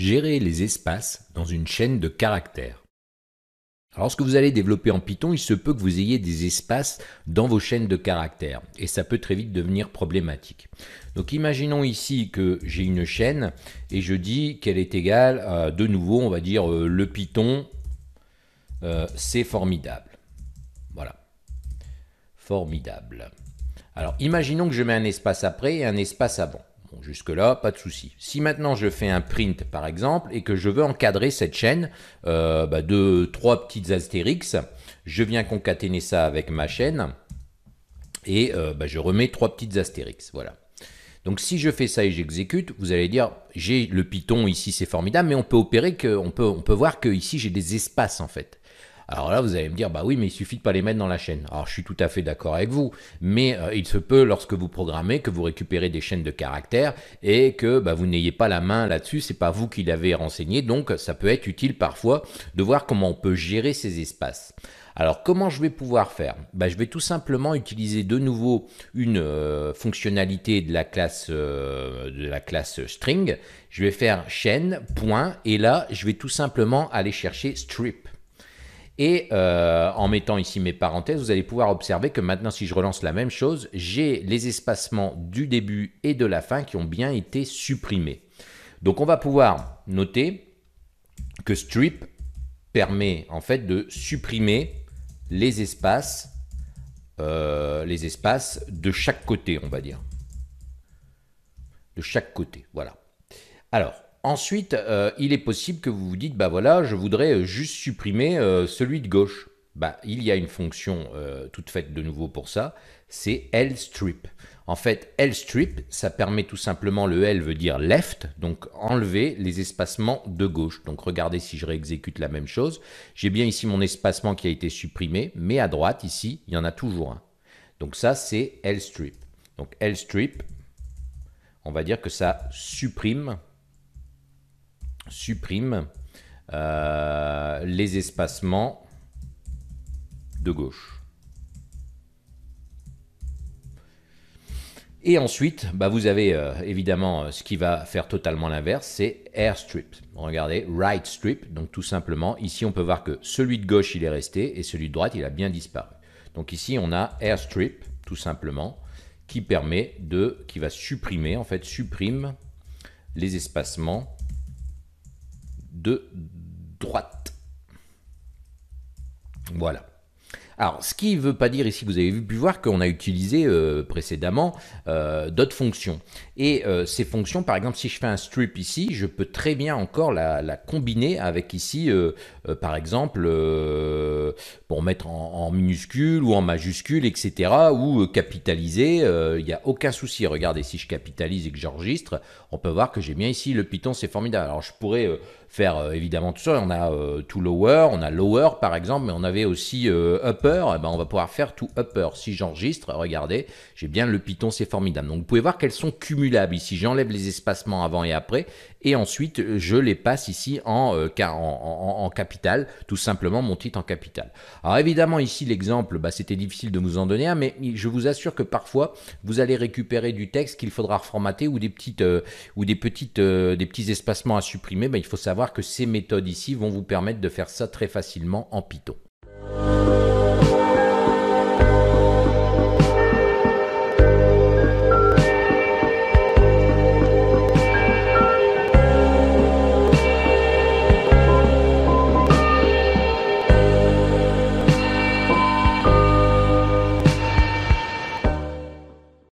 gérer les espaces dans une chaîne de caractères. Lorsque vous allez développer en Python, il se peut que vous ayez des espaces dans vos chaînes de caractères et ça peut très vite devenir problématique. Donc imaginons ici que j'ai une chaîne et je dis qu'elle est égale à, de nouveau, on va dire euh, le Python, euh, c'est formidable. Voilà. Formidable. Alors imaginons que je mets un espace après et un espace avant jusque-là, pas de souci. Si maintenant je fais un print, par exemple, et que je veux encadrer cette chaîne euh, bah, de trois petites astérix, je viens concaténer ça avec ma chaîne, et euh, bah, je remets trois petites astérix, voilà. Donc si je fais ça et j'exécute, vous allez dire, j'ai le Python ici, c'est formidable, mais on peut opérer on peut, on peut voir que ici j'ai des espaces en fait. Alors là, vous allez me dire, bah oui, mais il suffit de pas les mettre dans la chaîne. Alors je suis tout à fait d'accord avec vous, mais euh, il se peut lorsque vous programmez que vous récupérez des chaînes de caractères et que bah, vous n'ayez pas la main là-dessus, c'est pas vous qui l'avez renseigné, donc ça peut être utile parfois de voir comment on peut gérer ces espaces. Alors comment je vais pouvoir faire Bah, Je vais tout simplement utiliser de nouveau une euh, fonctionnalité de la classe, euh, de la classe string. Je vais faire chaîne, point, et là je vais tout simplement aller chercher strip. Et euh, en mettant ici mes parenthèses, vous allez pouvoir observer que maintenant, si je relance la même chose, j'ai les espacements du début et de la fin qui ont bien été supprimés. Donc on va pouvoir noter que strip permet en fait de supprimer les espaces, euh, les espaces de chaque côté, on va dire. De chaque côté, voilà. Alors, Ensuite, euh, il est possible que vous vous dites, bah voilà, je voudrais euh, juste supprimer euh, celui de gauche. Bah, il y a une fonction toute faite de nouveau pour ça, c'est lstrip. En fait, lstrip, ça permet tout simplement, le L veut dire left, donc enlever les espacements de gauche. Donc regardez si je réexécute la même chose, j'ai bien ici mon espacement qui a été supprimé, mais à droite, ici, il y en a toujours un. Donc ça, c'est lstrip. Donc lstrip, on va dire que ça supprime supprime euh, les espacements de gauche. Et ensuite, bah vous avez euh, évidemment euh, ce qui va faire totalement l'inverse, c'est airstrip. Regardez, right strip. Donc tout simplement, ici on peut voir que celui de gauche il est resté et celui de droite il a bien disparu. Donc ici on a airstrip tout simplement qui permet de, qui va supprimer en fait supprime les espacements de droite. Voilà. Alors, ce qui ne veut pas dire ici, vous avez pu voir qu'on a utilisé euh, précédemment euh, d'autres fonctions. Et euh, ces fonctions, par exemple, si je fais un strip ici, je peux très bien encore la, combiner avec ici, par exemple, pour mettre en, en, minuscule ou en majuscule, etc. ou capitaliser. Il n'y a aucun souci. Regardez, si je capitalise et que j'enregistre, on peut voir que j'ai bien ici le Python, c'est formidable. Alors, je pourrais faire évidemment tout ça. On a tout lower, on a lower par exemple, mais on avait aussi upper eh ben, on va pouvoir faire tout upper. Si j'enregistre, regardez, j'ai bien le Python, c'est formidable. Donc vous pouvez voir qu'elles sont cumulables ici. J'enlève les espacements avant et après, et ensuite je les passe ici en, euh, en, capital, tout simplement mon titre en capital. Alors évidemment ici l'exemple, bah, c'était difficile de vous en donner un, mais je vous assure que parfois vous allez récupérer du texte qu'il faudra reformater ou des petites euh, ou des petites euh, des petits espacements à supprimer. Bah, il faut savoir que ces méthodes ici vont vous permettre de faire ça très facilement en Python.